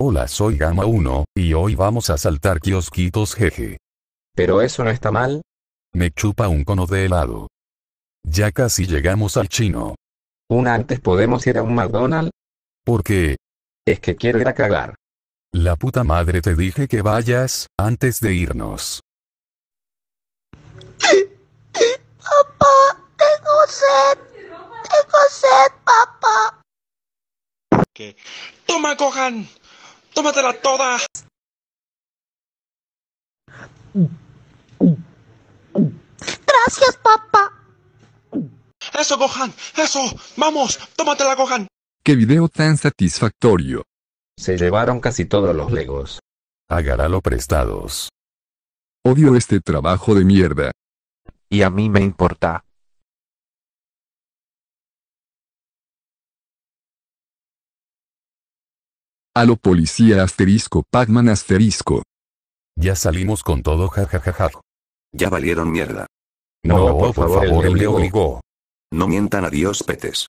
Hola soy Gama 1, y hoy vamos a saltar kiosquitos jeje. ¿Pero eso no está mal? Me chupa un cono de helado. Ya casi llegamos al chino. ¿Una antes podemos ir a un McDonald's? ¿Por qué? Es que quiero ir a cagar. La puta madre te dije que vayas, antes de irnos. papá, tengo sed. Tengo sed, papá. ¡Toma, cojan! ¡Tómatela toda! Gracias, papá. Eso, Gohan. Eso. Vamos. Tómatela, Gohan. Qué video tan satisfactorio. Se llevaron casi todos los legos. Agárralo prestados. Odio este trabajo de mierda. Y a mí me importa. A lo policía asterisco pacman asterisco. Ya salimos con todo jajajaja. Ya valieron mierda. No, por, favor, él No mientan a Dios petes.